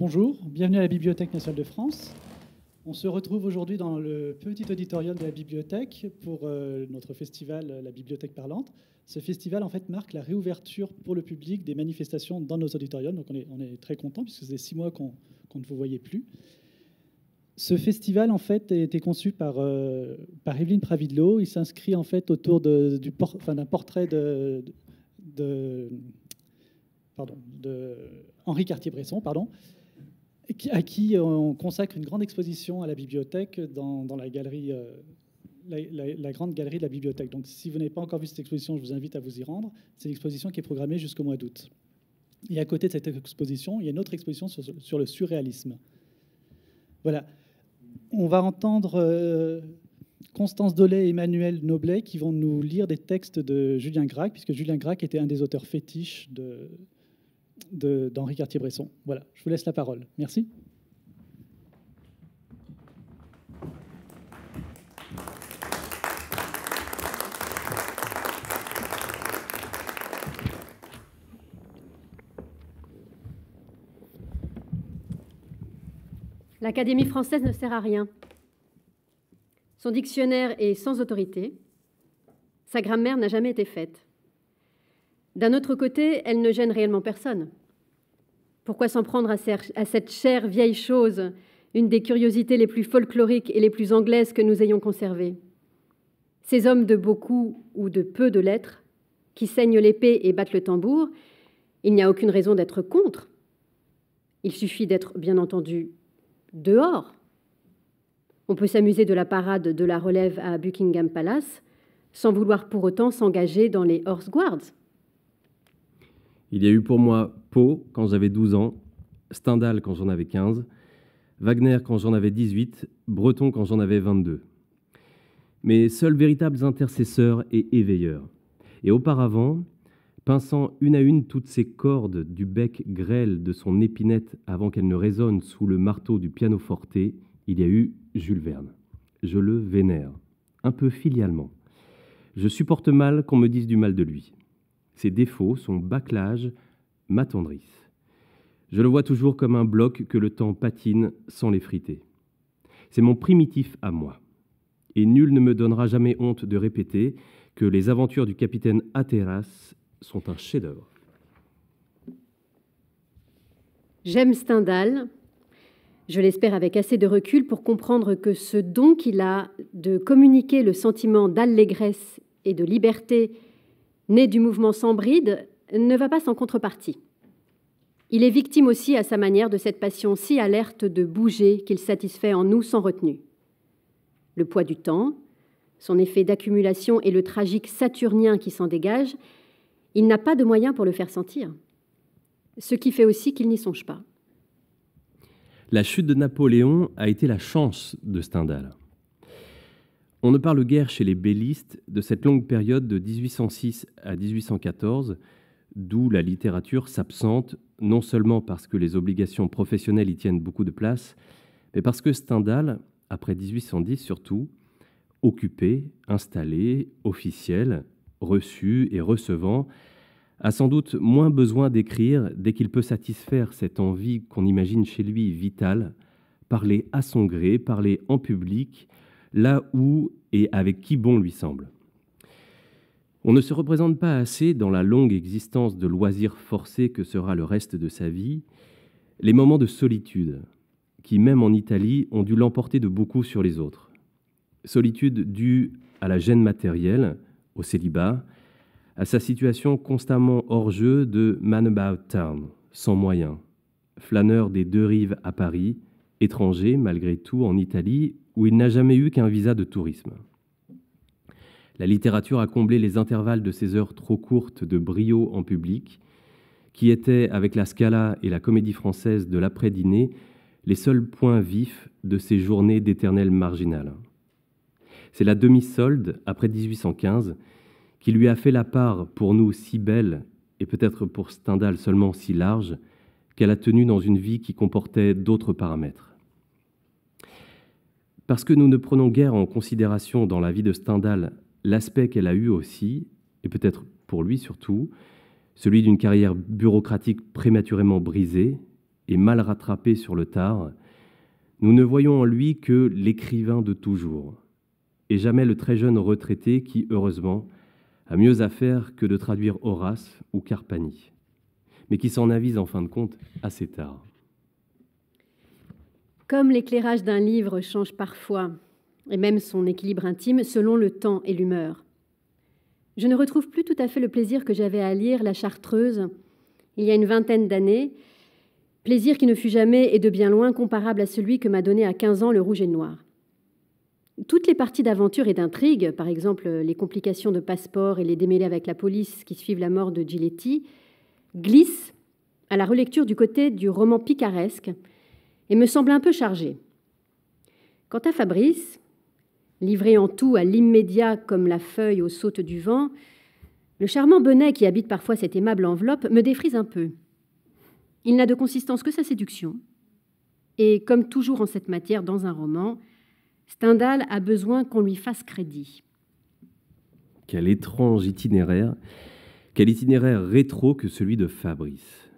Bonjour, bienvenue à la Bibliothèque nationale de France. On se retrouve aujourd'hui dans le petit auditorium de la bibliothèque pour euh, notre festival euh, La Bibliothèque Parlante. Ce festival en fait marque la réouverture pour le public des manifestations dans nos auditoriums, donc on est, très content puisque c'est six mois qu'on ne vous voyait plus. Ce festival en fait a été conçu par, euh, par Evelyne Pravidlo. Il s'inscrit en fait autour d'un portrait de pardon, de Henri Cartier-Bresson, pardon, à qui on consacre une grande exposition à la bibliothèque dans, la galerie, euh, la, grande galerie de la bibliothèque. Donc, si vous n'avez pas encore vu cette exposition, je vous invite à vous y rendre. C'est une exposition qui est programmée jusqu'au mois d'août. Et à côté de cette exposition, il y a une autre exposition sur, le surréalisme. Voilà. On va entendre euh, Constance Dolay et Emmanuel Noblet qui vont nous lire des textes de Julien Gracq, puisque Julien Gracq était un des auteurs fétiches de, d'Henri Cartier-Bresson. Voilà, je vous laisse la parole. Merci. L'Académie française ne sert à rien. Son dictionnaire est sans autorité. Sa grammaire n'a jamais été faite. D'un autre côté, elle ne gêne réellement personne. Pourquoi s'en prendre à cette chère vieille chose, une des curiosités les plus folkloriques et les plus anglaises que nous ayons conservées Ces hommes de beaucoup ou de peu de lettres, qui saignent l'épée et battent le tambour, il n'y a aucune raison d'être contre. Il suffit d'être, bien entendu, dehors. On peut s'amuser de la parade de la relève à Buckingham Palace sans vouloir pour autant s'engager dans les Horse Guards. Il y a eu pour moi Poe quand j'avais 12 ans, Stendhal quand j'en avais 15, Wagner quand j'en avais 18, Breton quand j'en avais 22. Mes seuls véritables intercesseurs et éveilleurs. Et auparavant, pinçant une à une toutes ces cordes du bec grêle de son épinette avant qu'elles ne résonnent sous le marteau du pianoforte, il y a eu Jules Verne. Je le vénère, un peu filialement. Je supporte mal qu'on me dise du mal de lui. Ses défauts, son bâclage, m'attendrissent. Je le vois toujours comme un bloc que le temps patine sans l'effriter. C'est mon primitif à moi. Et nul ne me donnera jamais honte de répéter que les aventures du capitaine Ateras sont un chef-d'œuvre. J'aime Stendhal. Je l'espère avec assez de recul pour comprendre que ce don qu'il a de communiquer le sentiment d'allégresse et de liberté né du mouvement sans bride, ne va pas sans contrepartie. Il est victime aussi à sa manière de cette passion si alerte de bouger qu'il satisfait en nous sans retenue. Le poids du temps, son effet d'accumulation et le tragique saturnien qui s'en dégage, il n'a pas de moyens pour le faire sentir. Ce qui fait aussi qu'il n'y songe pas. La chute de Napoléon a été la chance de Stendhal. On ne parle guère chez les bellistes de cette longue période de 1806 à 1814, d'où la littérature s'absente, non seulement parce que les obligations professionnelles y tiennent beaucoup de place, mais parce que Stendhal, après 1810 surtout, occupé, installé, officiel, reçu et recevant, a sans doute moins besoin d'écrire dès qu'il peut satisfaire cette envie qu'on imagine chez lui vitale, parler à son gré, parler en public, là où et avec qui bon lui semble. On ne se représente pas assez, dans la longue existence de loisirs forcés que sera le reste de sa vie, les moments de solitude, qui même en Italie ont dû l'emporter de beaucoup sur les autres. Solitude due à la gêne matérielle, au célibat, à sa situation constamment hors jeu de man about town, sans moyens, flâneur des deux rives à Paris, étranger malgré tout en Italie où il n'a jamais eu qu'un visa de tourisme. La littérature a comblé les intervalles de ces heures trop courtes de brio en public, qui étaient, avec la Scala et la comédie française de l'après-dîner, les seuls points vifs de ces journées d'éternel marginal. C'est la demi-solde, après 1815, qui lui a fait la part, pour nous si belle, et peut-être pour Stendhal seulement si large, qu'elle a tenue dans une vie qui comportait d'autres paramètres. Parce que nous ne prenons guère en considération dans la vie de Stendhal l'aspect qu'elle a eu aussi, et peut-être pour lui surtout, celui d'une carrière bureaucratique prématurément brisée et mal rattrapée sur le tard, nous ne voyons en lui que l'écrivain de toujours, et jamais le très jeune retraité qui, heureusement, a mieux à faire que de traduire Horace ou Carpani, mais qui s'en avise en fin de compte assez tard. Comme l'éclairage d'un livre change parfois, et même son équilibre intime, selon le temps et l'humeur. Je ne retrouve plus tout à fait le plaisir que j'avais à lire La Chartreuse il y a une vingtaine d'années, plaisir qui ne fut jamais et de bien loin comparable à celui que m'a donné à 15 ans le rouge et le noir. Toutes les parties d'aventure et d'intrigue, par exemple les complications de passeport et les démêlés avec la police qui suivent la mort de Giletti, glissent à la relecture du côté du roman picaresque et me semble un peu chargé. Quant à Fabrice, livré en tout à l'immédiat comme la feuille au sautes du vent, le charmant bonnet qui habite parfois cette aimable enveloppe me défrise un peu. Il n'a de consistance que sa séduction. Et comme toujours en cette matière dans un roman, Stendhal a besoin qu'on lui fasse crédit. Quel étrange itinéraire, quel itinéraire rétro que celui de Fabrice.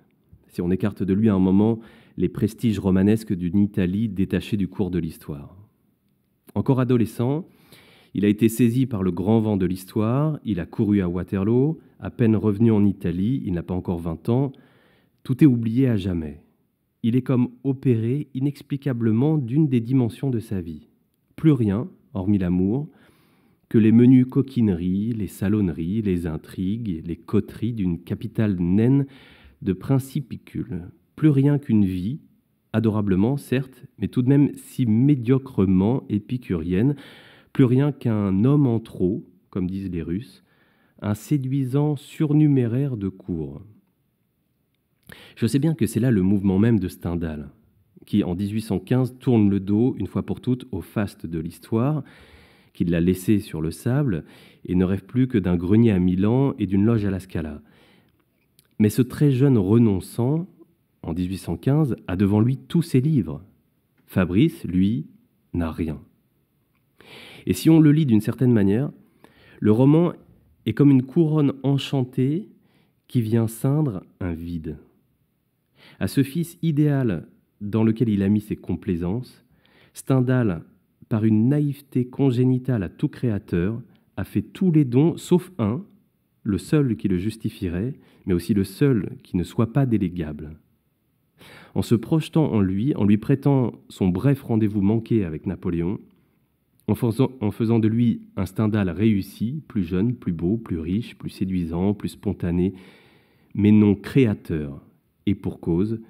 Si on écarte de lui un moment les prestiges romanesques d'une Italie détachée du cours de l'histoire. Encore adolescent, il a été saisi par le grand vent de l'histoire, il a couru à Waterloo, à peine revenu en Italie, il n'a pas encore 20 ans, tout est oublié à jamais. Il est comme opéré inexplicablement d'une des dimensions de sa vie. Plus rien, hormis l'amour, que les menus coquineries, les salonneries, les intrigues, les coteries d'une capitale naine de principicules plus rien qu'une vie, adorablement certes, mais tout de même si médiocrement épicurienne, plus rien qu'un homme en trop, comme disent les Russes, un séduisant surnuméraire de cour. Je sais bien que c'est là le mouvement même de Stendhal, qui en 1815 tourne le dos une fois pour toutes au faste de l'histoire, qu'il l'a laissé sur le sable et ne rêve plus que d'un grenier à Milan et d'une loge à la Scala. Mais ce très jeune renonçant, en 1815, a devant lui tous ses livres. Fabrice, lui, n'a rien. Et si on le lit d'une certaine manière, le roman est comme une couronne enchantée qui vient ceindre un vide. À ce fils idéal dans lequel il a mis ses complaisances, Stendhal, par une naïveté congénitale à tout créateur, a fait tous les dons sauf un, le seul qui le justifierait, mais aussi le seul qui ne soit pas délégable. En se projetant en lui, en lui prêtant son bref rendez-vous manqué avec Napoléon, en faisant, en faisant, de lui un Stendhal réussi, plus jeune, plus beau, plus riche, plus séduisant, plus spontané, mais non créateur, et pour cause,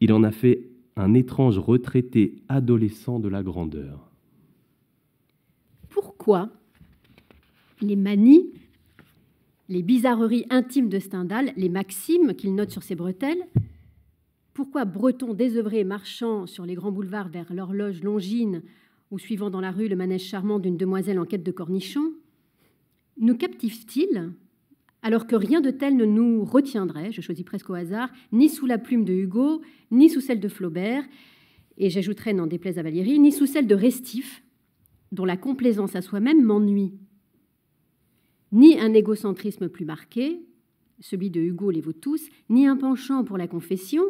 il en a fait un étrange retraité adolescent de la grandeur. Pourquoi les manies, les bizarreries intimes de Stendhal, les maximes qu'il note sur ses bretelles, pourquoi Breton désœuvré marchant sur les grands boulevards vers l'horloge longine ou suivant dans la rue le manège charmant d'une demoiselle en quête de cornichons nous captive-t-il alors que rien de tel ne nous retiendrait, je choisis presque au hasard, ni sous la plume de Hugo, ni sous celle de Flaubert, et j'ajouterai, n'en déplaise à Valérie, ni sous celle de Restif, dont la complaisance à soi-même m'ennuie, ni un égocentrisme plus marqué, celui de Hugo les vaut tous, ni un penchant pour la confession,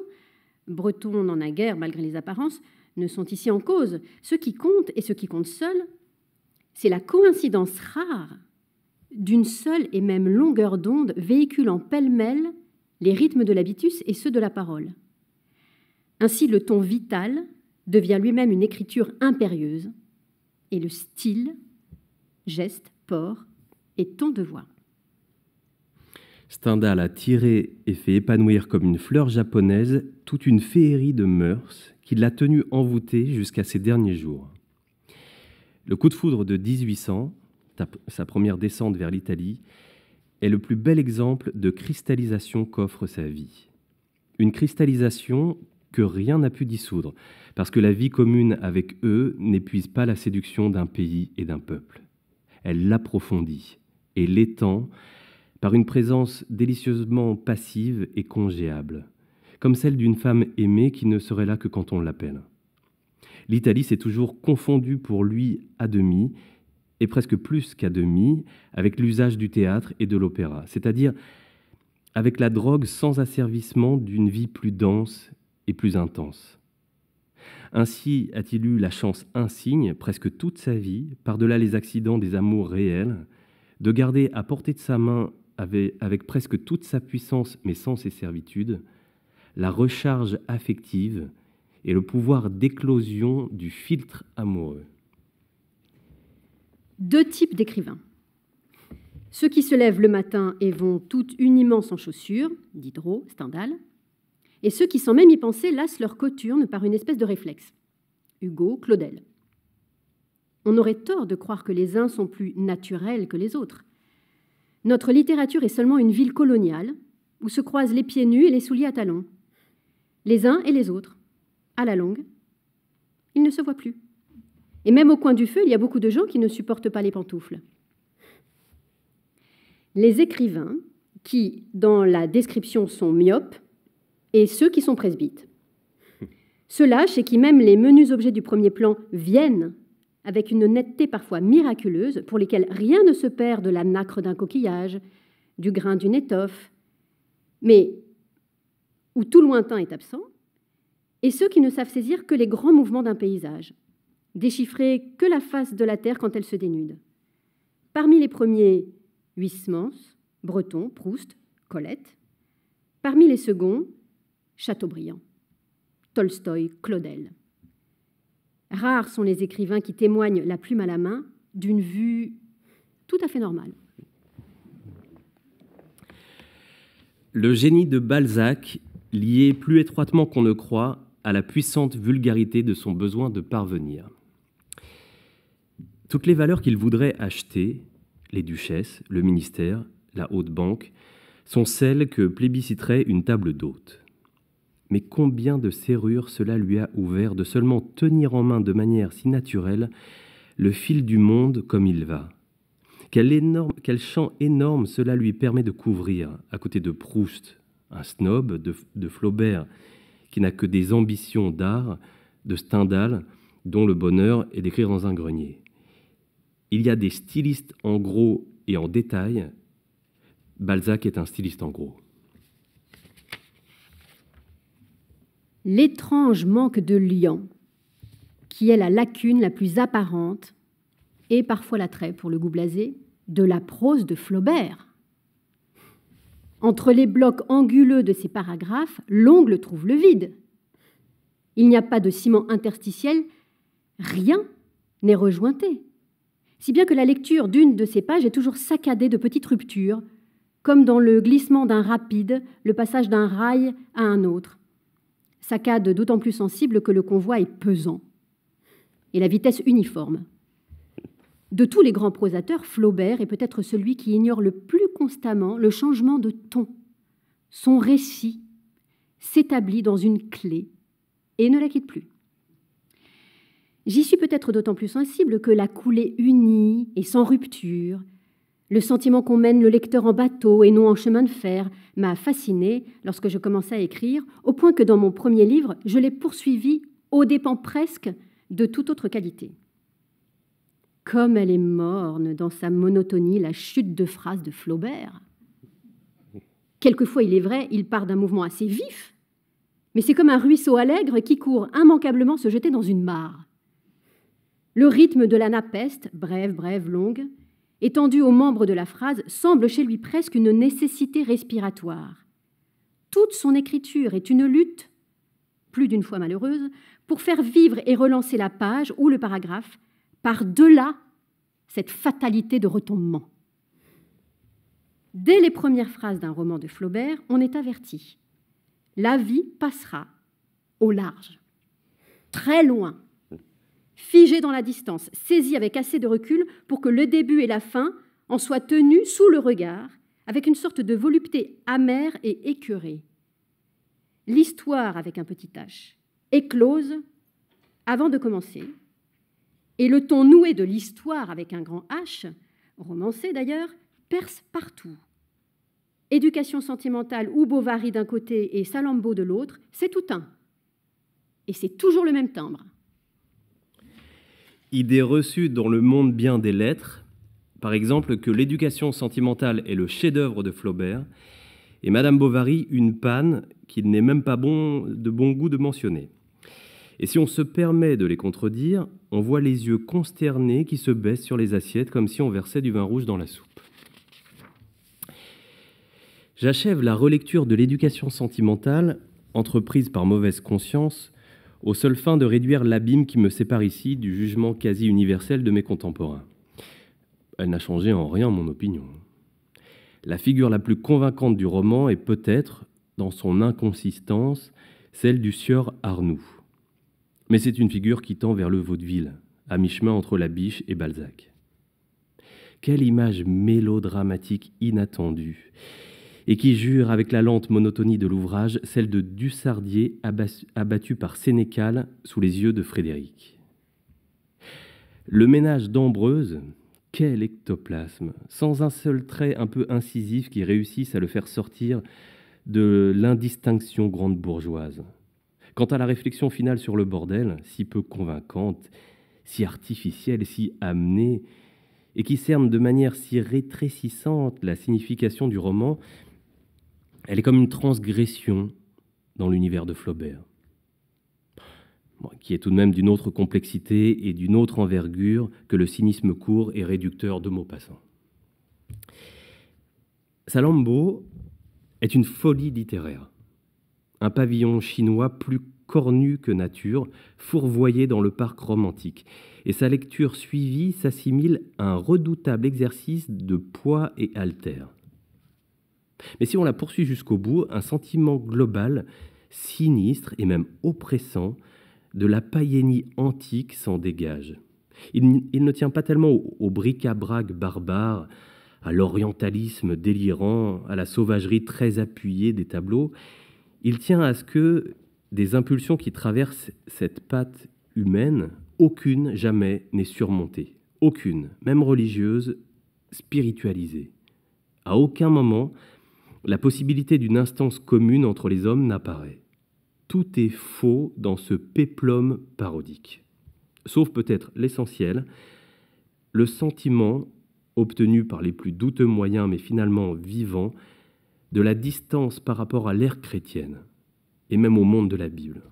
breton, n'en en a guère malgré les apparences, ne sont ici en cause. Ce qui compte, et ce qui compte seul, c'est la coïncidence rare d'une seule et même longueur d'onde véhiculant pêle-mêle les rythmes de l'habitus et ceux de la parole. Ainsi, le ton vital devient lui-même une écriture impérieuse, et le style, geste, port, et ton de voix. Stendhal a tiré et fait épanouir comme une fleur japonaise toute une féerie de mœurs qui l'a tenu envoûté jusqu'à ses derniers jours. Le coup de foudre de 1800, sa première descente vers l'Italie, est le plus bel exemple de cristallisation qu'offre sa vie. Une cristallisation que rien n'a pu dissoudre, parce que la vie commune avec eux n'épuise pas la séduction d'un pays et d'un peuple. Elle l'approfondit et l'étend par une présence délicieusement passive et congéable, comme celle d'une femme aimée qui ne serait là que quand on l'appelle. L'Italie s'est toujours confondue pour lui à demi, et presque plus qu'à demi, avec l'usage du théâtre et de l'opéra, c'est-à-dire avec la drogue sans asservissement d'une vie plus dense et plus intense. Ainsi a-t-il eu la chance insigne, presque toute sa vie, par-delà les accidents des amours réels, de garder à portée de sa main avec presque toute sa puissance, mais sans ses servitudes, la recharge affective et le pouvoir d'éclosion du filtre amoureux. Deux types d'écrivains. Ceux qui se lèvent le matin et vont toutes uniment sans chaussures, Diderot, Stendhal, et ceux qui, sans même y penser, lassent leur coturne par une espèce de réflexe, Hugo, Claudel. On aurait tort de croire que les uns sont plus naturels que les autres. Notre littérature est seulement une ville coloniale où se croisent les pieds nus et les souliers à talons, les uns et les autres. À la longue, ils ne se voient plus. Et même au coin du feu, il y a beaucoup de gens qui ne supportent pas les pantoufles. Les écrivains qui, dans la description, sont myopes et ceux qui sont presbytes. Ceux-là, et qui même les menus objets du premier plan viennent avec une netteté parfois miraculeuse, pour lesquelles rien ne se perd de la nacre d'un coquillage, du grain d'une étoffe, mais où tout lointain est absent, et ceux qui ne savent saisir que les grands mouvements d'un paysage, déchiffrer que la face de la terre quand elle se dénude. Parmi les premiers, Huysmans, Breton, Proust, Colette. Parmi les seconds, Chateaubriand, Tolstoï, Claudel. Rares sont les écrivains qui témoignent la plume à la main d'une vue tout à fait normale. Le génie de Balzac lié plus étroitement qu'on ne croit à la puissante vulgarité de son besoin de parvenir. Toutes les valeurs qu'il voudrait acheter, les duchesses, le ministère, la haute banque, sont celles que plébisciterait une table d'hôte mais combien de serrures cela lui a ouvert de seulement tenir en main de manière si naturelle le fil du monde comme il va. Quel, champ énorme cela lui permet de couvrir, à côté de Proust, un snob, de, de Flaubert, qui n'a que des ambitions d'art, de Stendhal, dont le bonheur est d'écrire dans un grenier. Il y a des stylistes en gros et en détail. Balzac est un styliste en gros. l'étrange manque de liant, qui est la lacune la plus apparente, et parfois l'attrait pour le goût blasé, de la prose de Flaubert. Entre les blocs anguleux de ces paragraphes, l'ongle trouve le vide. Il n'y a pas de ciment interstitiel, rien n'est rejointé. Si bien que la lecture d'une de ces pages est toujours saccadée de petites ruptures, comme dans le glissement d'un rapide, le passage d'un rail à un autre saccade d'autant plus sensible que le convoi est pesant et la vitesse uniforme. De tous les grands prosateurs, Flaubert est peut-être celui qui ignore le plus constamment le changement de ton. Son récit s'établit dans une clé et ne la quitte plus. J'y suis peut-être d'autant plus sensible que la coulée unie et sans rupture le sentiment qu'on mène le lecteur en bateau et non en chemin de fer m'a fasciné lorsque je commençais à écrire, au point que dans mon premier livre, je l'ai poursuivi au dépens presque de toute autre qualité. Comme elle est morne dans sa monotonie, la chute de phrase de Flaubert. Quelquefois, il est vrai, il part d'un mouvement assez vif, mais c'est comme un ruisseau allègre qui court immanquablement se jeter dans une mare. Le rythme de la brève, brève, longue, étendu aux membres de la phrase, semble chez lui presque une nécessité respiratoire. Toute son écriture est une lutte, plus d'une fois malheureuse, pour faire vivre et relancer la page ou le paragraphe par-delà cette fatalité de retombement. Dès les premières phrases d'un roman de Flaubert, on est averti. La vie passera au large, très loin, figé dans la distance, saisi avec assez de recul pour que le début et la fin en soient tenus sous le regard, avec une sorte de volupté amère et écœurée. L'histoire, avec un petit h, éclose avant de commencer, et le ton noué de l'histoire avec un grand H, romancé d'ailleurs, perce partout. Éducation sentimentale ou Bovary d'un côté et salambo de l'autre, c'est tout un. Et c'est toujours le même timbre idée reçue dans le monde bien des lettres, par exemple que l'éducation sentimentale est le chef-d'œuvre de Flaubert, et Madame Bovary une panne qu'il n'est même pas bon, de bon goût de mentionner. Et si on se permet de les contredire, on voit les yeux consternés qui se baissent sur les assiettes comme si on versait du vin rouge dans la soupe. J'achève la relecture de l'éducation sentimentale, entreprise par mauvaise conscience, aux seules fins de réduire l'abîme qui me sépare ici du jugement quasi universel de mes contemporains. Elle n'a changé en rien mon opinion. La figure la plus convaincante du roman est peut-être, dans son inconsistance, celle du sieur Arnoux. Mais c'est une figure qui tend vers le vaudeville, à mi-chemin entre la biche et Balzac. Quelle image mélodramatique inattendue et qui jure avec la lente monotonie de l'ouvrage celle de Dussardier abattu par Sénécal sous les yeux de Frédéric. Le ménage d'Ambreuse, quel ectoplasme, sans un seul trait un peu incisif qui réussisse à le faire sortir de l'indistinction grande bourgeoise. Quant à la réflexion finale sur le bordel, si peu convaincante, si artificielle, si amenée, et qui cerne de manière si rétrécissante la signification du roman, elle est comme une transgression dans l'univers de Flaubert, qui est tout de même d'une autre complexité et d'une autre envergure que le cynisme court et réducteur de Maupassant. Salambo est une folie littéraire, un pavillon chinois plus cornu que nature, fourvoyé dans le parc romantique. Et sa lecture suivie s'assimile à un redoutable exercice de poids et altère. Mais si on la poursuit jusqu'au bout, un sentiment global, sinistre et même oppressant, de la païennie antique s'en dégage. Il, ne tient pas tellement au, bric-à-brac barbare, à l'orientalisme délirant, à la sauvagerie très appuyée des tableaux, il tient à ce que des impulsions qui traversent cette patte humaine, aucune jamais n'est surmontée, aucune, même religieuse, spiritualisée. À aucun moment, la possibilité d'une instance commune entre les hommes n'apparaît. Tout est faux dans ce péplum parodique. Sauf peut-être l'essentiel, le sentiment, obtenu par les plus douteux moyens mais finalement vivant, de la distance par rapport à l'ère chrétienne, et même au monde de la Bible.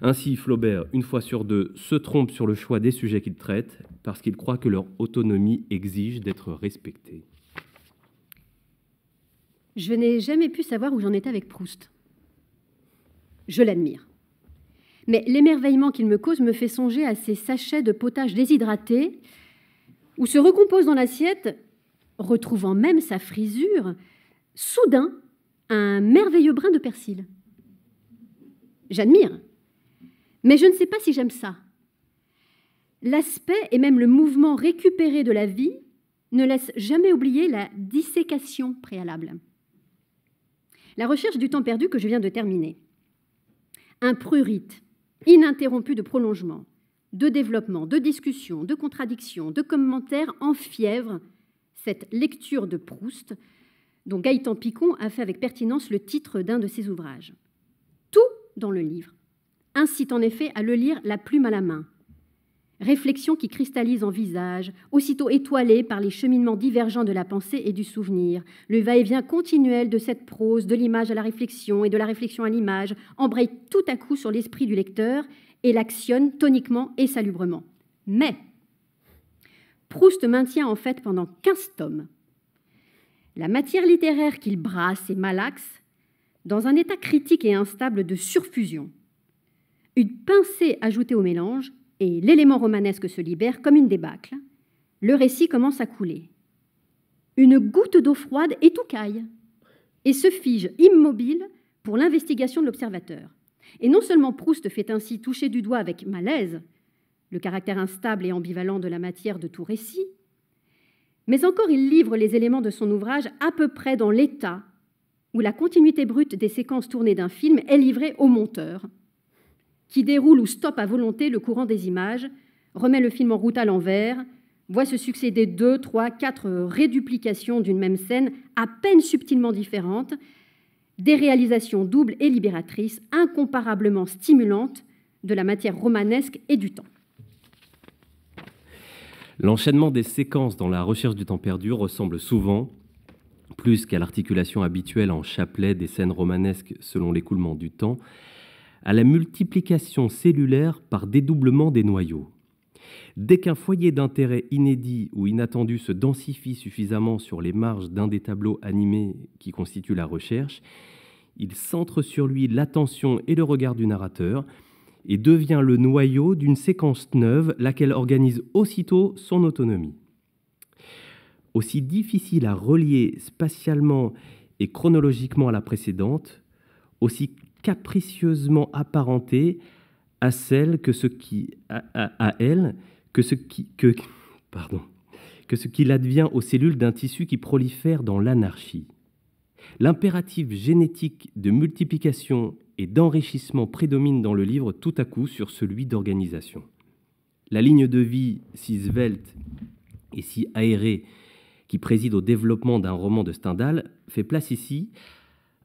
Ainsi, Flaubert, une fois sur deux, se trompe sur le choix des sujets qu'il traite parce qu'il croit que leur autonomie exige d'être respectée. Je n'ai jamais pu savoir où j'en étais avec Proust. Je l'admire. Mais l'émerveillement qu'il me cause me fait songer à ces sachets de potage déshydratés où se recompose dans l'assiette, retrouvant même sa frisure, soudain un merveilleux brin de persil. J'admire, mais je ne sais pas si j'aime ça. L'aspect et même le mouvement récupéré de la vie ne laissent jamais oublier la dissécation préalable la recherche du temps perdu que je viens de terminer. Un prurite ininterrompu de prolongements, de développements, de discussions, de contradictions, de commentaires en fièvre, cette lecture de Proust dont Gaëtan Picon a fait avec pertinence le titre d'un de ses ouvrages. Tout dans le livre incite en effet à le lire la plume à la main, Réflexion qui cristallise en visage, aussitôt étoilée par les cheminements divergents de la pensée et du souvenir, le va-et-vient continuel de cette prose, de l'image à la réflexion et de la réflexion à l'image, embraye tout à coup sur l'esprit du lecteur et l'actionne toniquement et salubrement. Mais Proust maintient en fait pendant 15 tomes la matière littéraire qu'il brasse et malaxe dans un état critique et instable de surfusion. Une pincée ajoutée au mélange et l'élément romanesque se libère comme une débâcle. Le récit commence à couler. Une goutte d'eau froide étoucaille et se fige immobile pour l'investigation de l'observateur. Et non seulement Proust fait ainsi toucher du doigt avec malaise le caractère instable et ambivalent de la matière de tout récit, mais encore il livre les éléments de son ouvrage à peu près dans l'état où la continuité brute des séquences tournées d'un film est livrée au monteur, qui déroule ou stoppe à volonté le courant des images, remet le film en route à l'envers, voit se succéder deux, trois, quatre réduplications d'une même scène, à peine subtilement différente, des réalisations doubles et libératrices, incomparablement stimulantes de la matière romanesque et du temps. L'enchaînement des séquences dans la recherche du temps perdu ressemble souvent, plus qu'à l'articulation habituelle en chapelet des scènes romanesques selon l'écoulement du temps, à la multiplication cellulaire par dédoublement des noyaux. Dès qu'un foyer d'intérêt inédit ou inattendu se densifie suffisamment sur les marges d'un des tableaux animés qui constituent la recherche, il centre sur lui l'attention et le regard du narrateur et devient le noyau d'une séquence neuve, laquelle organise aussitôt son autonomie. Aussi difficile à relier spatialement et chronologiquement à la précédente, aussi capricieusement apparentée à celle que ce qui à, elle que ce qui que pardon que ce qu'il advient aux cellules d'un tissu qui prolifère dans l'anarchie. L'impératif génétique de multiplication et d'enrichissement prédomine dans le livre tout à coup sur celui d'organisation. La ligne de vie si svelte et si aérée qui préside au développement d'un roman de Stendhal fait place ici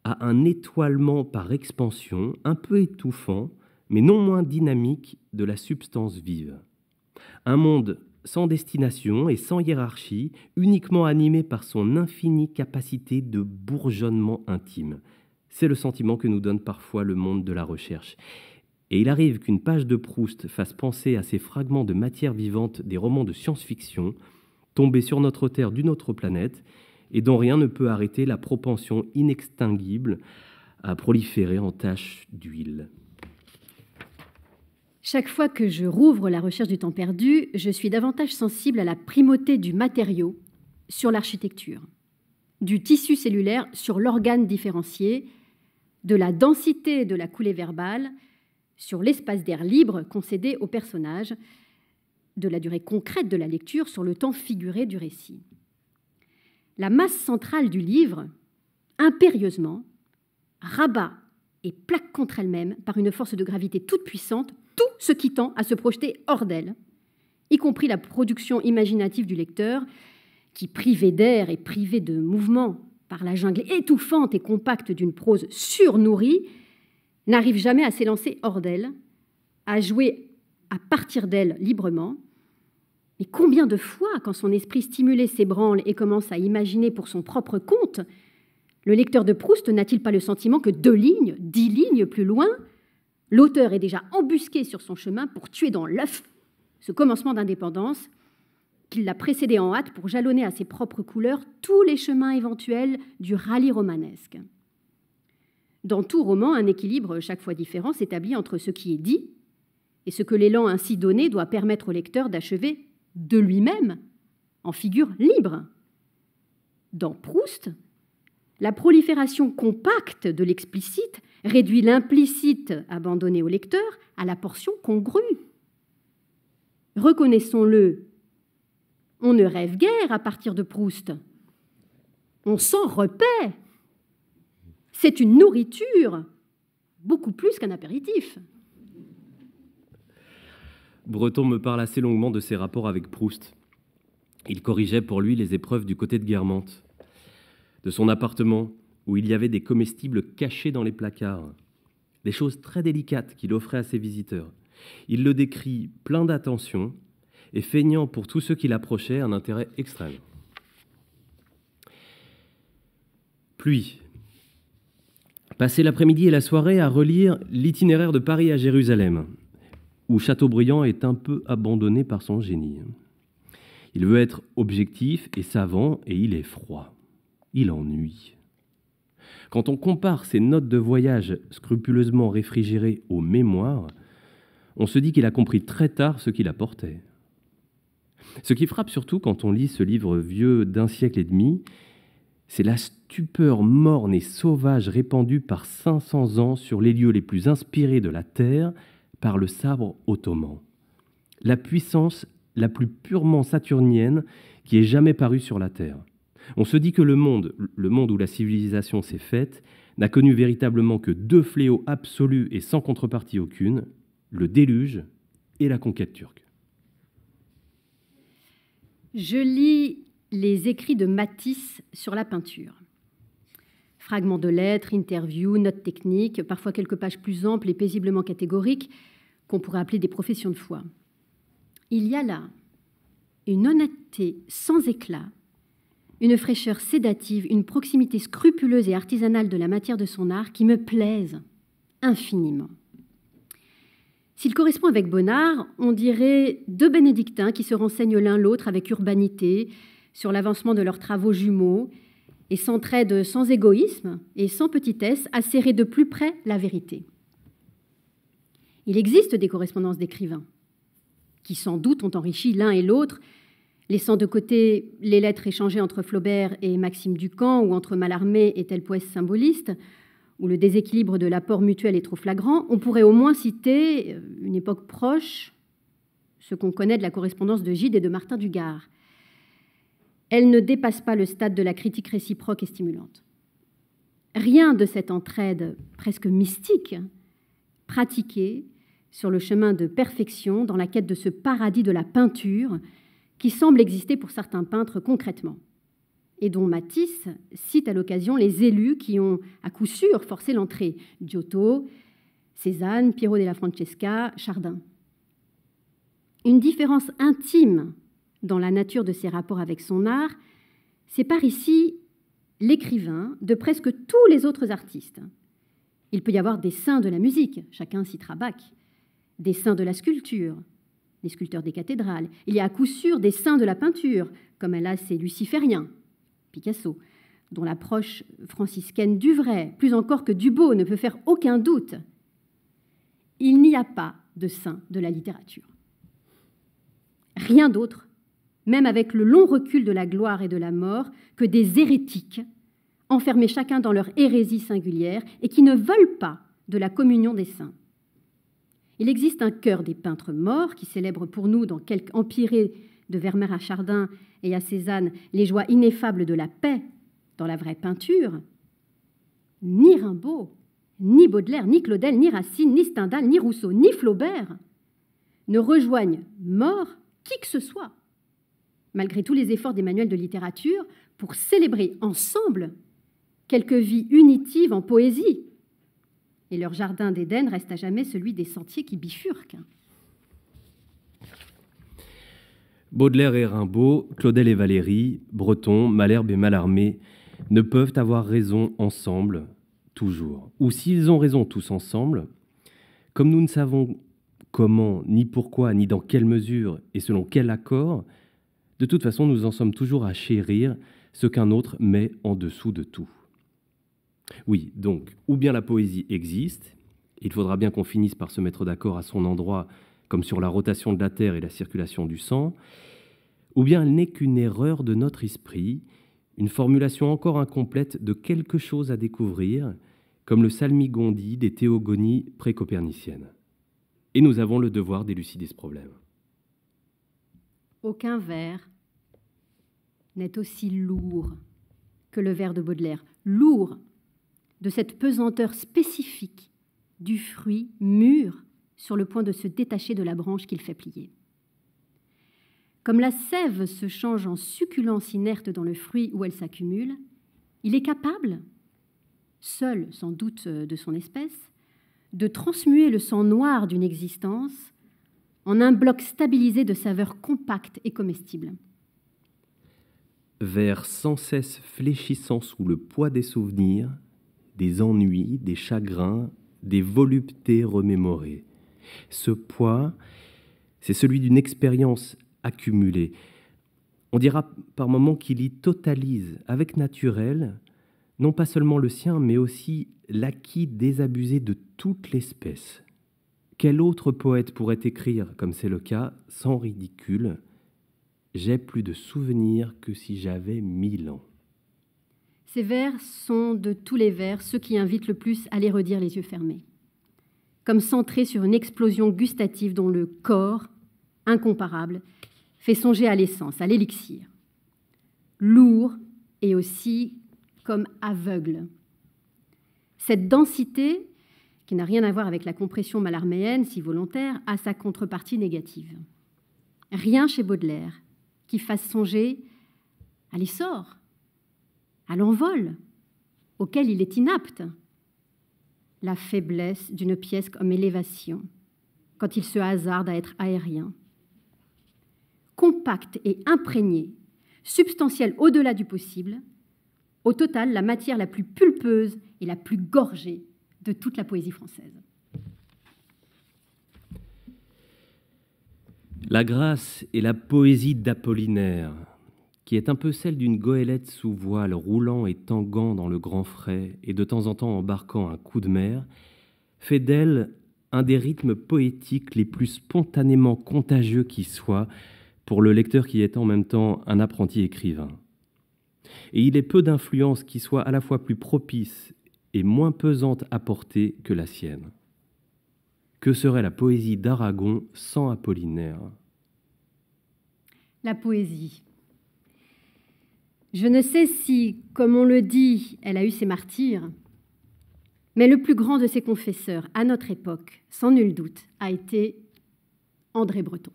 à un étoilement par expansion un peu étouffant, mais non moins dynamique de la substance vive. Un monde sans destination et sans hiérarchie, uniquement animé par son infinie capacité de bourgeonnement intime. C'est le sentiment que nous donne parfois le monde de la recherche. Et il arrive qu'une page de Proust fasse penser à ces fragments de matière vivante des romans de science-fiction tombés sur notre Terre d'une autre planète et dont rien ne peut arrêter la propension inextinguible à proliférer en taches d'huile. Chaque fois que je rouvre la recherche du temps perdu, je suis davantage sensible à la primauté du matériau sur l'architecture, du tissu cellulaire sur l'organe différencié, de la densité de la coulée verbale sur l'espace d'air libre concédé au personnage, de la durée concrète de la lecture sur le temps figuré du récit la masse centrale du livre, impérieusement, rabat et plaque contre elle-même par une force de gravité toute puissante tout ce qui tend à se projeter hors d'elle, y compris la production imaginative du lecteur, qui, privé d'air et privé de mouvement par la jungle étouffante et compacte d'une prose surnourrie, n'arrive jamais à s'élancer hors d'elle, à jouer à partir d'elle librement, mais combien de fois, quand son esprit stimulé s'ébranle et commence à imaginer pour son propre compte, le lecteur de Proust n'a-t-il pas le sentiment que deux lignes, dix lignes plus loin, l'auteur est déjà embusqué sur son chemin pour tuer dans l'œuf ce commencement d'indépendance qu'il l'a précédé en hâte pour jalonner à ses propres couleurs tous les chemins éventuels du rallye romanesque. Dans tout roman, un équilibre chaque fois différent s'établit entre ce qui est dit et ce que l'élan ainsi donné doit permettre au lecteur d'achever de lui-même en figure libre. Dans Proust, la prolifération compacte de l'explicite réduit l'implicite abandonné au lecteur à la portion congrue. Reconnaissons-le, on ne rêve guère à partir de Proust. On s'en repaît. C'est une nourriture, beaucoup plus qu'un apéritif. Breton me parle assez longuement de ses rapports avec Proust. Il corrigeait pour lui les épreuves du côté de Guermantes, de son appartement où il y avait des comestibles cachés dans les placards, des choses très délicates qu'il offrait à ses visiteurs. Il le décrit plein d'attention et feignant pour tous ceux qui l'approchaient un intérêt extrême. Pluie. Passer l'après-midi et la soirée à relire l'itinéraire de Paris à Jérusalem, où Chateaubriand est un peu abandonné par son génie. Il veut être objectif et savant, et il est froid. Il ennuie. Quand on compare ses notes de voyage scrupuleusement réfrigérées aux mémoires, on se dit qu'il a compris très tard ce qu'il apportait. Ce qui frappe surtout quand on lit ce livre vieux d'un siècle et demi, c'est la stupeur morne et sauvage répandue par 500 ans sur les lieux les plus inspirés de la Terre, par le sabre ottoman. La puissance la plus purement saturnienne qui ait jamais paru sur la Terre. On se dit que le monde, le monde où la civilisation s'est faite, n'a connu véritablement que deux fléaux absolus et sans contrepartie aucune, le déluge et la conquête turque. Je lis les écrits de Matisse sur la peinture. Fragments de lettres, interviews, notes techniques, parfois quelques pages plus amples et paisiblement catégoriques, qu'on pourrait appeler des professions de foi. Il y a là une honnêteté sans éclat, une fraîcheur sédative, une proximité scrupuleuse et artisanale de la matière de son art qui me plaisent infiniment. S'il correspond avec Bonnard, on dirait deux bénédictins qui se renseignent l'un l'autre avec urbanité sur l'avancement de leurs travaux jumeaux et s'entraide sans égoïsme et sans petitesse à serrer de plus près la vérité. Il existe des correspondances d'écrivains qui sans doute ont enrichi l'un et l'autre, laissant de côté les lettres échangées entre Flaubert et Maxime Ducamp ou entre Mallarmé et tel poète symboliste, où le déséquilibre de l'apport mutuel est trop flagrant, on pourrait au moins citer euh, une époque proche, ce qu'on connaît de la correspondance de Gide et de Martin Dugard, elle ne dépasse pas le stade de la critique réciproque et stimulante. Rien de cette entraide presque mystique pratiquée sur le chemin de perfection dans la quête de ce paradis de la peinture qui semble exister pour certains peintres concrètement et dont Matisse cite à l'occasion les élus qui ont à coup sûr forcé l'entrée Giotto, Cézanne, Piero della Francesca, Chardin. Une différence intime dans la nature de ses rapports avec son art, c'est par ici l'écrivain de presque tous les autres artistes. Il peut y avoir des saints de la musique, chacun citera Bach, des saints de la sculpture, les sculpteurs des cathédrales. Il y a à coup sûr des saints de la peinture, comme elle a ses Lucifériens, Picasso, dont l'approche franciscaine du vrai, plus encore que beau ne peut faire aucun doute. Il n'y a pas de saint de la littérature. Rien d'autre même avec le long recul de la gloire et de la mort, que des hérétiques, enfermés chacun dans leur hérésie singulière, et qui ne veulent pas de la communion des saints. Il existe un cœur des peintres morts qui célèbre pour nous, dans quelques empirées de Vermeer à Chardin et à Cézanne, les joies ineffables de la paix dans la vraie peinture. Ni Rimbaud, ni Baudelaire, ni Claudel, ni Racine, ni Stendhal, ni Rousseau, ni Flaubert ne rejoignent morts qui que ce soit malgré tous les efforts des manuels de littérature, pour célébrer ensemble quelques vies unitives en poésie. Et leur jardin d'Éden reste à jamais celui des sentiers qui bifurquent. Baudelaire et Rimbaud, Claudel et Valérie, Breton, Malherbe et Mallarmé ne peuvent avoir raison ensemble, toujours. Ou s'ils ont raison tous ensemble, comme nous ne savons comment, ni pourquoi, ni dans quelle mesure et selon quel accord, de toute façon, nous en sommes toujours à chérir ce qu'un autre met en dessous de tout. Oui, donc, ou bien la poésie existe, il faudra bien qu'on finisse par se mettre d'accord à son endroit, comme sur la rotation de la Terre et la circulation du sang, ou bien elle n'est qu'une erreur de notre esprit, une formulation encore incomplète de quelque chose à découvrir, comme le salmigondi des théogonies pré-coperniciennes. Et nous avons le devoir d'élucider ce problème. Aucun vers, n'est aussi lourd que le verre de Baudelaire, lourd de cette pesanteur spécifique du fruit mûr sur le point de se détacher de la branche qu'il fait plier. Comme la sève se change en succulence inerte dans le fruit où elle s'accumule, il est capable, seul sans doute de son espèce, de transmuer le sang noir d'une existence en un bloc stabilisé de saveur compacte et comestible vers sans cesse fléchissant sous le poids des souvenirs, des ennuis, des chagrins, des voluptés remémorées. Ce poids, c'est celui d'une expérience accumulée. On dira par moments qu'il y totalise avec naturel, non pas seulement le sien, mais aussi l'acquis désabusé de toute l'espèce. Quel autre poète pourrait écrire, comme c'est le cas, sans ridicule, j'ai plus de souvenirs que si j'avais mille ans. Ces vers sont de tous les vers ceux qui invitent le plus à les redire les yeux fermés, comme centrés sur une explosion gustative dont le corps, incomparable, fait songer à l'essence, à l'élixir. Lourd et aussi comme aveugle. Cette densité, qui n'a rien à voir avec la compression malarméenne si volontaire, a sa contrepartie négative. Rien chez Baudelaire qui fasse songer à l'essor, à l'envol, auquel il est inapte. La faiblesse d'une pièce comme élévation, quand il se hasarde à être aérien. Compact et imprégné, substantiel au-delà du possible, au total la matière la plus pulpeuse et la plus gorgée de toute la poésie française. La grâce et la poésie d'Apollinaire, qui est un peu celle d'une goélette sous voile roulant et tanguant dans le grand frais et de temps en temps embarquant un coup de mer, fait d'elle un des rythmes poétiques les plus spontanément contagieux qui soit pour le lecteur qui est en même temps un apprenti écrivain. Et il est peu d'influence qui soit à la fois plus propice et moins pesante à porter que la sienne. Que serait la poésie d'Aragon sans Apollinaire la poésie. Je ne sais si, comme on le dit, elle a eu ses martyrs, mais le plus grand de ses confesseurs à notre époque, sans nul doute, a été André Breton.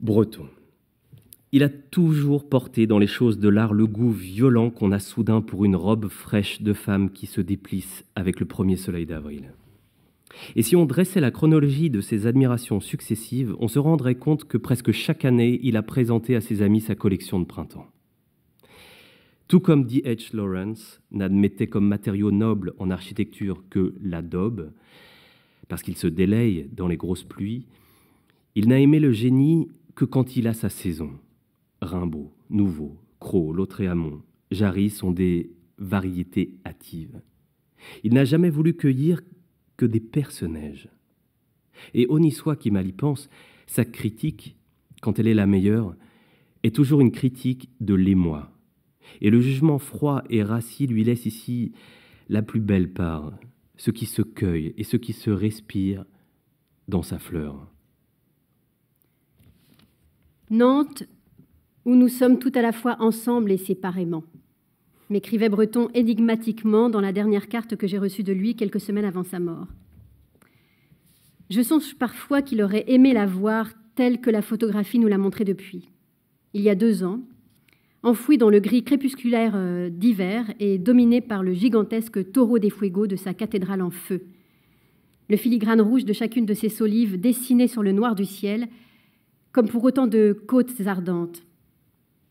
Breton. Il a toujours porté dans les choses de l'art le goût violent qu'on a soudain pour une robe fraîche de femme qui se déplisse avec le premier soleil d'avril. Et si on dressait la chronologie de ses admirations successives, on se rendrait compte que presque chaque année, il a présenté à ses amis sa collection de printemps. Tout comme H. Lawrence n'admettait comme matériau noble en architecture que l'adobe, parce qu'il se délaye dans les grosses pluies, il n'a aimé le génie que quand il a sa saison. Rimbaud, Nouveau, Croc, Lautréamont, Jarry sont des variétés hâtives. Il n'a jamais voulu cueillir des personnages. Et soit qui mal y pense, sa critique, quand elle est la meilleure, est toujours une critique de l'émoi. Et le jugement froid et raci lui laisse ici la plus belle part, ce qui se cueille et ce qui se respire dans sa fleur. Nantes, où nous sommes tout à la fois ensemble et séparément m'écrivait Breton énigmatiquement dans la dernière carte que j'ai reçue de lui quelques semaines avant sa mort. Je songe parfois qu'il aurait aimé la voir telle que la photographie nous l'a montrée depuis. Il y a deux ans, enfouie dans le gris crépusculaire euh, d'hiver et dominée par le gigantesque taureau des fuego de sa cathédrale en feu. Le filigrane rouge de chacune de ses solives dessiné sur le noir du ciel, comme pour autant de côtes ardentes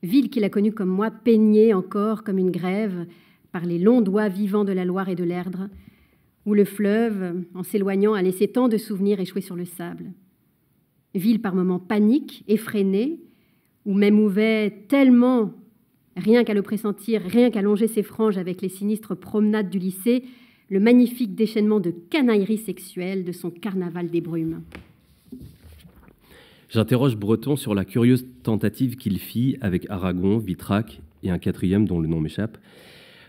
ville qu'il a connue comme moi, peignée encore comme une grève par les longs doigts vivants de la Loire et de l'Erdre, où le fleuve, en s'éloignant, a laissé tant de souvenirs échoués sur le sable. Ville par moments panique, effrénée, où même tellement, rien qu'à le pressentir, rien qu'à longer ses franges avec les sinistres promenades du lycée, le magnifique déchaînement de canaillerie sexuelle de son carnaval des brumes. J'interroge Breton sur la curieuse tentative qu'il fit avec Aragon, Vitrac et un quatrième dont le nom m'échappe,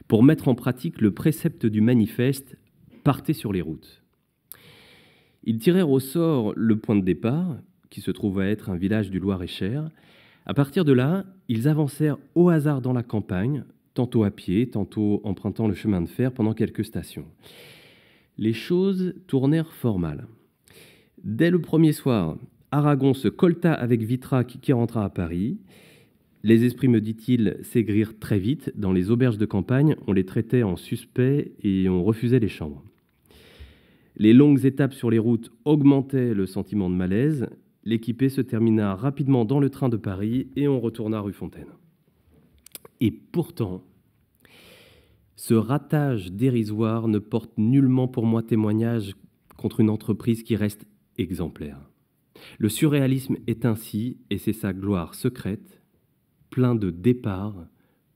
pour mettre en pratique le précepte du manifeste Partez sur les routes. Ils tirèrent au sort le point de départ, qui se trouve à être un village du Loir-et-Cher. À partir de là, ils avancèrent au hasard dans la campagne, tantôt à pied, tantôt empruntant le chemin de fer pendant quelques stations. Les choses tournèrent fort mal. Dès le premier soir, Aragon se colta avec Vitrac qui, rentra à Paris. Les esprits, me dit-il, s'aigrirent très vite. Dans les auberges de campagne, on les traitait en suspects et on refusait les chambres. Les longues étapes sur les routes augmentaient le sentiment de malaise. L'équipée se termina rapidement dans le train de Paris et on retourna rue Fontaine. Et pourtant, ce ratage dérisoire ne porte nullement pour moi témoignage contre une entreprise qui reste exemplaire. Le surréalisme est ainsi, et c'est sa gloire secrète, plein de départs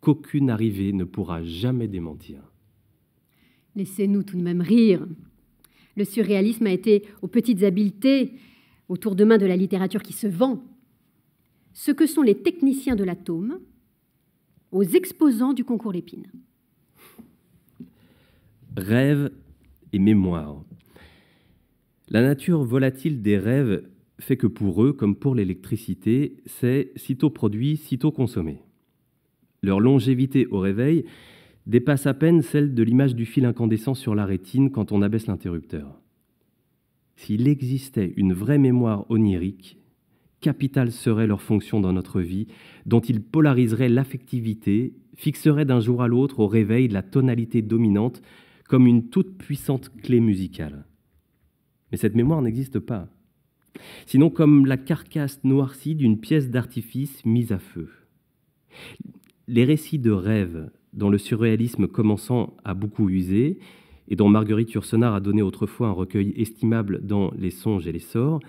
qu'aucune arrivée ne pourra jamais démentir. Laissez-nous tout de même rire. Le surréalisme a été aux petites habiletés, au tour de main de la littérature qui se vend. Ce que sont les techniciens de l'atome aux exposants du concours Lépine. Rêve et mémoire. La nature volatile des rêves fait que pour eux, comme pour l'électricité, c'est sitôt produit, sitôt consommé. Leur longévité au réveil dépasse à peine celle de l'image du fil incandescent sur la rétine quand on abaisse l'interrupteur. S'il existait une vraie mémoire onirique, capitale serait leur fonction dans notre vie, dont ils polariseraient l'affectivité, fixeraient d'un jour à l'autre au réveil la tonalité dominante comme une toute puissante clé musicale. Mais cette mémoire n'existe pas sinon comme la carcasse noircie d'une pièce d'artifice mise à feu. Les récits de rêves, dont le surréalisme commençant à beaucoup user, et dont Marguerite Yourcenar a donné autrefois un recueil estimable dans Les songes et les sorts,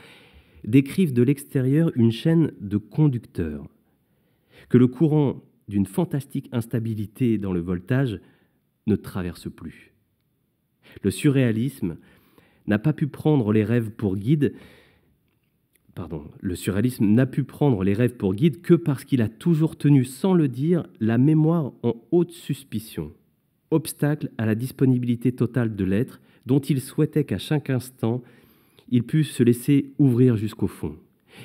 décrivent de l'extérieur une chaîne de conducteurs, que le courant d'une fantastique instabilité dans le voltage ne traverse plus. Le surréalisme n'a pas pu prendre les rêves pour guide, le surréalisme n'a pu prendre les rêves pour guide que parce qu'il a toujours tenu, sans le dire, la mémoire en haute suspicion, obstacle à la disponibilité totale de l'être, dont il souhaitait qu'à chaque instant, il pût se laisser ouvrir jusqu'au fond.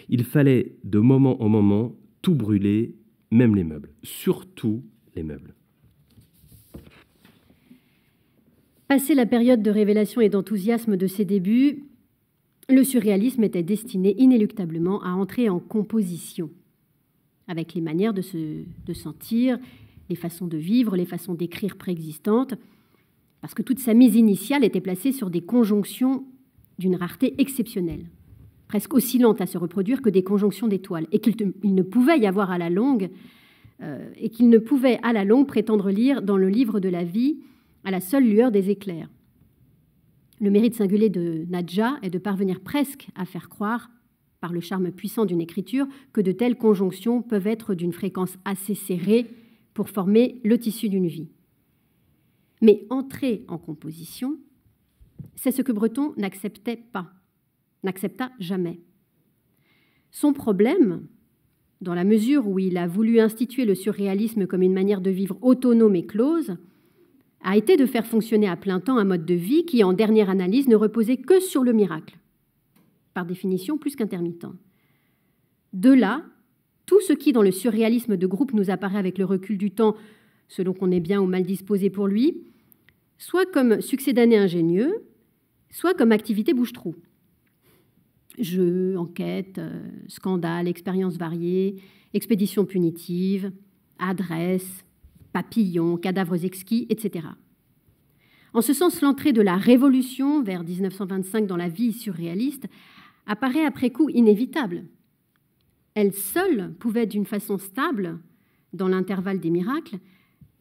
Il fallait, de moment en moment, tout brûler, même les meubles, surtout les meubles. passer la période de révélation et d'enthousiasme de ses débuts, le surréalisme était destiné inéluctablement à entrer en composition avec les manières de, se, sentir, les façons de vivre, les façons d'écrire préexistantes, parce que toute sa mise initiale était placée sur des conjonctions d'une rareté exceptionnelle, presque aussi lente à se reproduire que des conjonctions d'étoiles, et qu'il ne pouvait y avoir à la longue, euh, et qu'il ne pouvait à la longue prétendre lire dans le livre de la vie à la seule lueur des éclairs. Le mérite singulier de Nadja est de parvenir presque à faire croire, par le charme puissant d'une écriture, que de telles conjonctions peuvent être d'une fréquence assez serrée pour former le tissu d'une vie. Mais entrer en composition, c'est ce que Breton n'acceptait pas, n'accepta jamais. Son problème, dans la mesure où il a voulu instituer le surréalisme comme une manière de vivre autonome et close, a été de faire fonctionner à plein temps un mode de vie qui, en dernière analyse, ne reposait que sur le miracle, par définition plus qu'intermittent. De là, tout ce qui, dans le surréalisme de groupe, nous apparaît avec le recul du temps, selon qu'on est bien ou mal disposé pour lui, soit comme succès d'année ingénieux, soit comme activité bouche-trou. Jeux, enquêtes, euh, scandales, expériences variées, expéditions punitives, adresses, papillons, cadavres exquis, etc. En ce sens, l'entrée de la Révolution vers 1925 dans la vie surréaliste apparaît après coup inévitable. Elle seule pouvait, d'une façon stable, dans l'intervalle des miracles,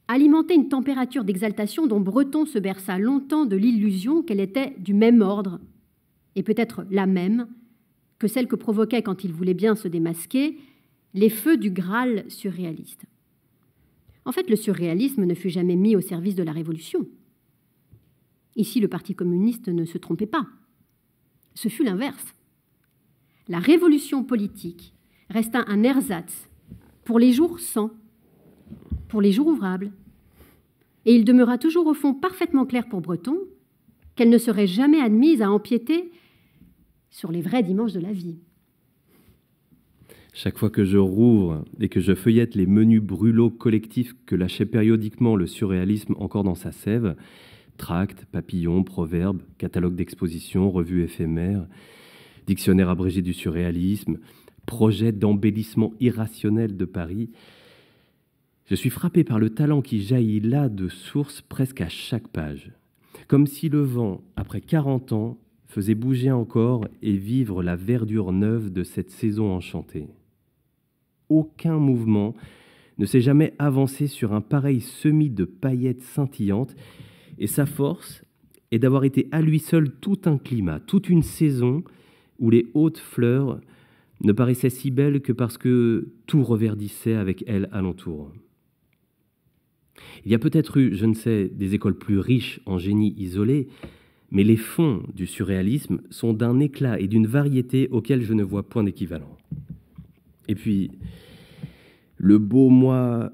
alimenter une température d'exaltation dont Breton se berça longtemps de l'illusion qu'elle était du même ordre, et peut-être la même, que celle que provoquaient, quand il voulait bien se démasquer, les feux du Graal surréaliste. En fait, le surréalisme ne fut jamais mis au service de la révolution. Ici, le Parti communiste ne se trompait pas. Ce fut l'inverse. La révolution politique resta un ersatz pour les jours sans, pour les jours ouvrables. Et il demeura toujours au fond parfaitement clair pour Breton qu'elle ne serait jamais admise à empiéter sur les vrais dimanches de la vie. Chaque fois que je rouvre et que je feuillette les menus brûlots collectifs que lâchait périodiquement le surréalisme encore dans sa sève, tracts, papillons, proverbes, catalogues d'expositions, revues éphémères, dictionnaire abrégé du surréalisme, projet d'embellissement irrationnel de Paris, je suis frappé par le talent qui jaillit là de source presque à chaque page, comme si le vent, après 40 ans, faisait bouger encore et vivre la verdure neuve de cette saison enchantée aucun mouvement, ne s'est jamais avancé sur un pareil semis de paillettes scintillantes, et sa force est d'avoir été à lui seul tout un climat, toute une saison où les hautes fleurs ne paraissaient si belles que parce que tout reverdissait avec elles alentour. Il y a peut-être eu, je ne sais, des écoles plus riches en génie isolé, mais les fonds du surréalisme sont d'un éclat et d'une variété auxquels je ne vois point d'équivalent. Et puis, le beau mois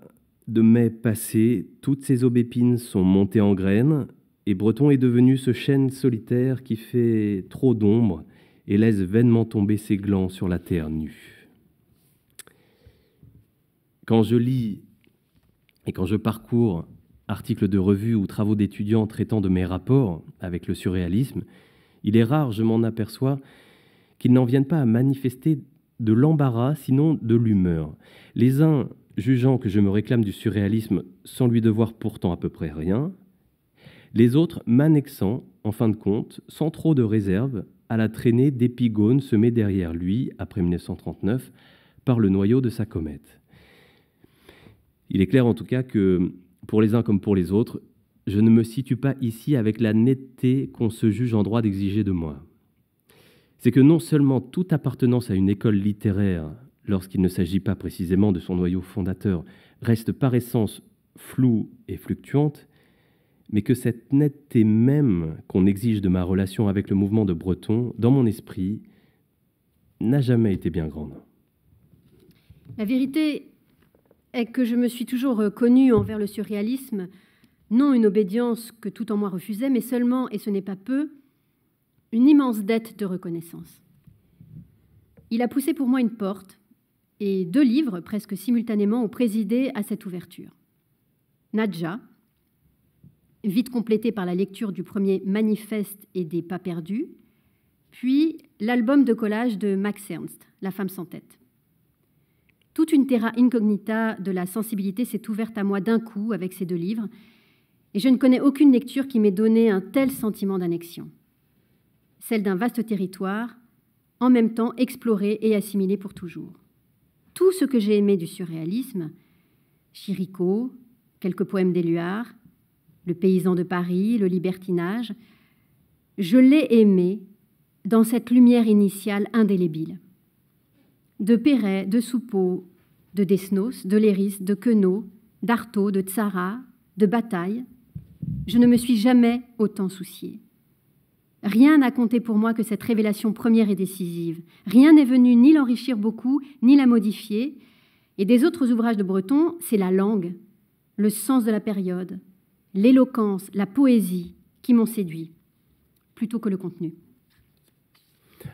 de mai passé, toutes ces aubépines sont montées en graines, et Breton est devenu ce chêne solitaire qui fait trop d'ombre et laisse vainement tomber ses glands sur la terre nue. Quand je lis et quand je parcours articles de revues ou travaux d'étudiants traitant de mes rapports avec le surréalisme, il est rare, je m'en aperçois, qu'ils n'en viennent pas à manifester de l'embarras, sinon de l'humeur. Les uns jugeant que je me réclame du surréalisme sans lui devoir pourtant à peu près rien, les autres m'annexant, en fin de compte, sans trop de réserve, à la traînée d'épigones semée derrière lui, après 1939, par le noyau de sa comète. Il est clair en tout cas que, pour les uns comme pour les autres, je ne me situe pas ici avec la netteté qu'on se juge en droit d'exiger de moi c'est que non seulement toute appartenance à une école littéraire, lorsqu'il ne s'agit pas précisément de son noyau fondateur, reste par essence floue et fluctuante, mais que cette netteté même qu'on exige de ma relation avec le mouvement de Breton, dans mon esprit, n'a jamais été bien grande. La vérité est que je me suis toujours connue envers le surréalisme, non une obédience que tout en moi refusait, mais seulement, et ce n'est pas peu, une immense dette de reconnaissance. Il a poussé pour moi une porte et deux livres, presque simultanément, ont présidé à cette ouverture. Nadja, vite complétée par la lecture du premier Manifeste et des Pas perdus, puis l'album de collage de Max Ernst, La femme sans tête. Toute une terra incognita de la sensibilité s'est ouverte à moi d'un coup avec ces deux livres, et je ne connais aucune lecture qui m'ait donné un tel sentiment d'annexion celle d'un vaste territoire, en même temps exploré et assimilé pour toujours. Tout ce que j'ai aimé du surréalisme, Chirico, quelques poèmes d'Éluard, Le paysan de Paris, Le libertinage, je l'ai aimé dans cette lumière initiale indélébile. De Perret, de Soupeau, de Desnos, de Léris, de Queneau, d'Artaud, de Tsara, de Bataille, je ne me suis jamais autant souciée. Rien n'a compté pour moi que cette révélation première et décisive. Rien n'est venu ni l'enrichir beaucoup, ni la modifier. Et des autres ouvrages de Breton, c'est la langue, le sens de la période, l'éloquence, la poésie qui m'ont séduit, plutôt que le contenu.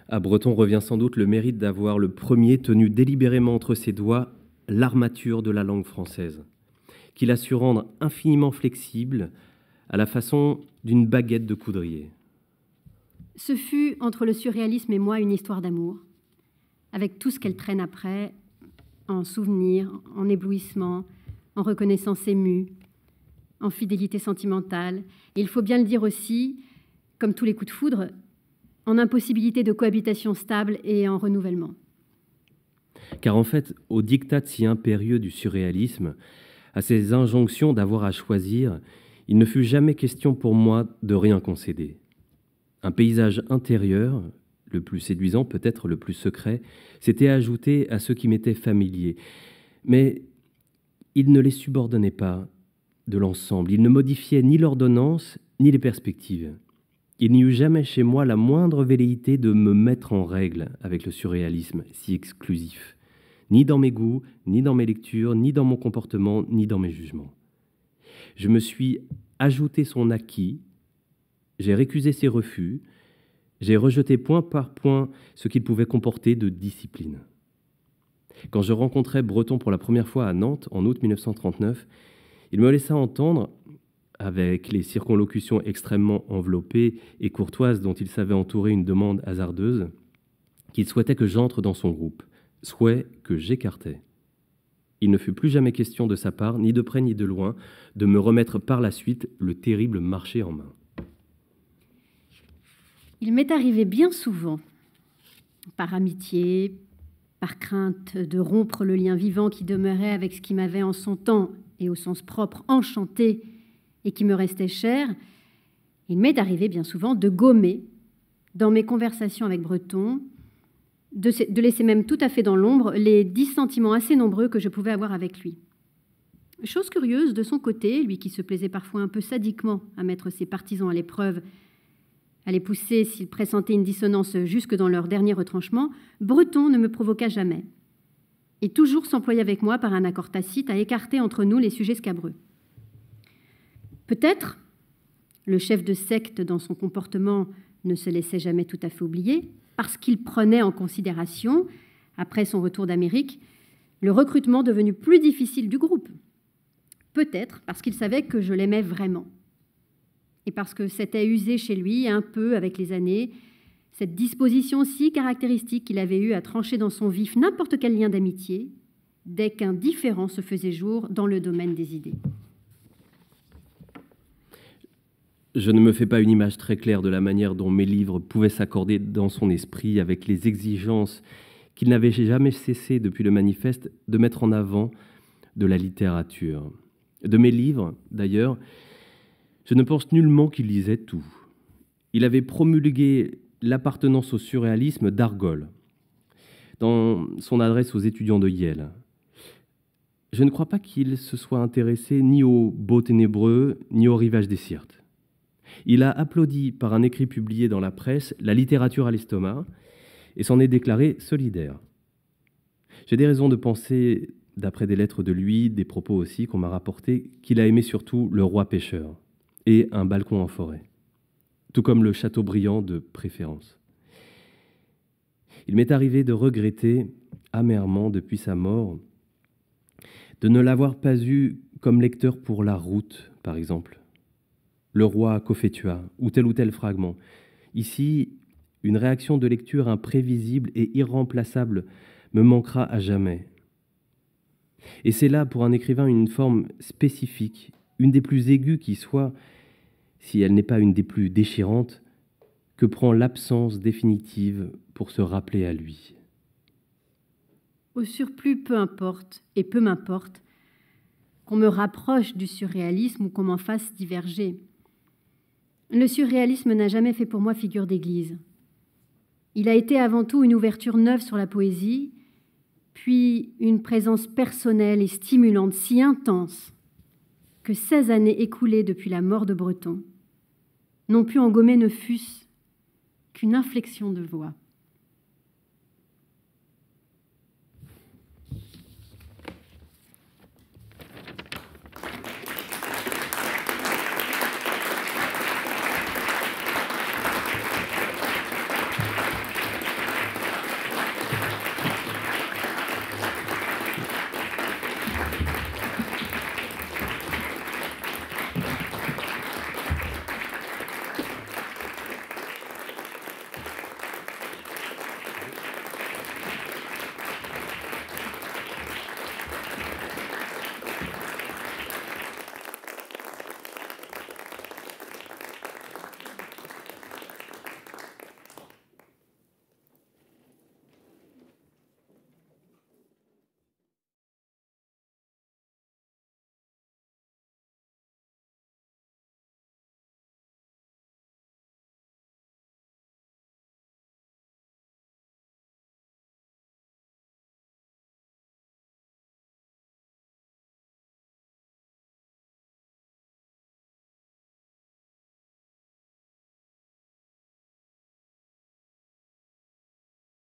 À Breton revient sans doute le mérite d'avoir le premier tenu délibérément entre ses doigts l'armature de la langue française, qu'il a su rendre infiniment flexible à la façon d'une baguette de coudrier. Ce fut entre le surréalisme et moi une histoire d'amour, avec tout ce qu'elle traîne après, en souvenirs, en éblouissement, en reconnaissance émue, en fidélité sentimentale. Et il faut bien le dire aussi, comme tous les coups de foudre, en impossibilité de cohabitation stable et en renouvellement. Car en fait, au diktat si impérieux du surréalisme, à ces injonctions d'avoir à choisir, il ne fut jamais question pour moi de rien concéder. Un paysage intérieur, le plus séduisant, peut-être le plus secret, s'était ajouté à ceux qui m'étaient familiers. Mais il ne les subordonnait pas de l'ensemble, il ne modifiait ni l'ordonnance, ni les perspectives. Il n'y eut jamais chez moi la moindre velléité de me mettre en règle avec le surréalisme si exclusif, ni dans mes goûts, ni dans mes lectures, ni dans mon comportement, ni dans mes jugements. Je me suis ajouté son acquis j'ai récusé ses refus, j'ai rejeté point par point ce qu'il pouvait comporter de discipline. Quand je rencontrais Breton pour la première fois à Nantes en août 1939, il me laissa entendre, avec les circonlocutions extrêmement enveloppées et courtoises dont il savait entourer une demande hasardeuse, qu'il souhaitait que j'entre dans son groupe, souhait que j'écartais. Il ne fut plus jamais question de sa part, ni de près ni de loin, de me remettre par la suite le terrible marché en main. Il m'est arrivé bien souvent, par amitié, par crainte de rompre le lien vivant qui demeurait avec ce qui m'avait en son temps et au sens propre enchanté et qui me restait cher, il m'est arrivé bien souvent de gommer dans mes conversations avec Breton, de, laisser même tout à fait dans l'ombre les dix sentiments assez nombreux que je pouvais avoir avec lui. Chose curieuse, de son côté, lui qui se plaisait parfois un peu sadiquement à mettre ses partisans à l'épreuve à les pousser s'ils pressentaient une dissonance jusque dans leur dernier retranchement, Breton ne me provoqua jamais. Et toujours s'employait avec moi par un accord tacite à écarter entre nous les sujets scabreux. Peut-être, le chef de secte dans son comportement ne se laissait jamais tout à fait oublier, parce qu'il prenait en considération, après son retour d'Amérique, le recrutement devenu plus difficile du groupe. Peut-être parce qu'il savait que je l'aimais vraiment et parce que c'était usé chez lui un peu avec les années, cette disposition si caractéristique qu'il avait eue à trancher dans son vif n'importe quel lien d'amitié, dès qu'un différent se faisait jour dans le domaine des idées. Je ne me fais pas une image très claire de la manière dont mes livres pouvaient s'accorder dans son esprit avec les exigences qu'il n'avait jamais cessé depuis le manifeste de mettre en avant de la littérature. De mes livres, d'ailleurs, je ne pense nullement qu'il lisait tout. Il avait promulgué l'appartenance au surréalisme d'Argol dans son adresse aux étudiants de Yale. Je ne crois pas qu'il se soit intéressé ni aux beaux ténébreux, ni aux rivages des Sirtes. Il a applaudi par un écrit publié dans la presse la littérature à l'estomac et s'en est déclaré solidaire. J'ai des raisons de penser, d'après des lettres de lui, des propos aussi qu'on m'a rapportés, qu'il a aimé surtout le roi pêcheur et un balcon en forêt, tout comme le château brillant de préférence. Il m'est arrivé de regretter amèrement depuis sa mort de ne l'avoir pas eu comme lecteur pour La Route, par exemple, Le Roi Cofetua, ou tel ou tel fragment. Ici, une réaction de lecture imprévisible et irremplaçable me manquera à jamais. Et c'est là, pour un écrivain, une forme spécifique, une des plus aiguës qui soit, si elle n'est pas une des plus déchirantes, que prend l'absence définitive pour se rappeler à lui. Au surplus, peu importe, et peu m'importe, qu'on me rapproche du surréalisme ou qu'on m'en fasse diverger. Le surréalisme n'a jamais fait pour moi figure d'église. Il a été avant tout une ouverture neuve sur la poésie, puis une présence personnelle et stimulante si intense que 16 années écoulées depuis la mort de Breton non plus engommer ne fût-ce qu'une inflexion de voix.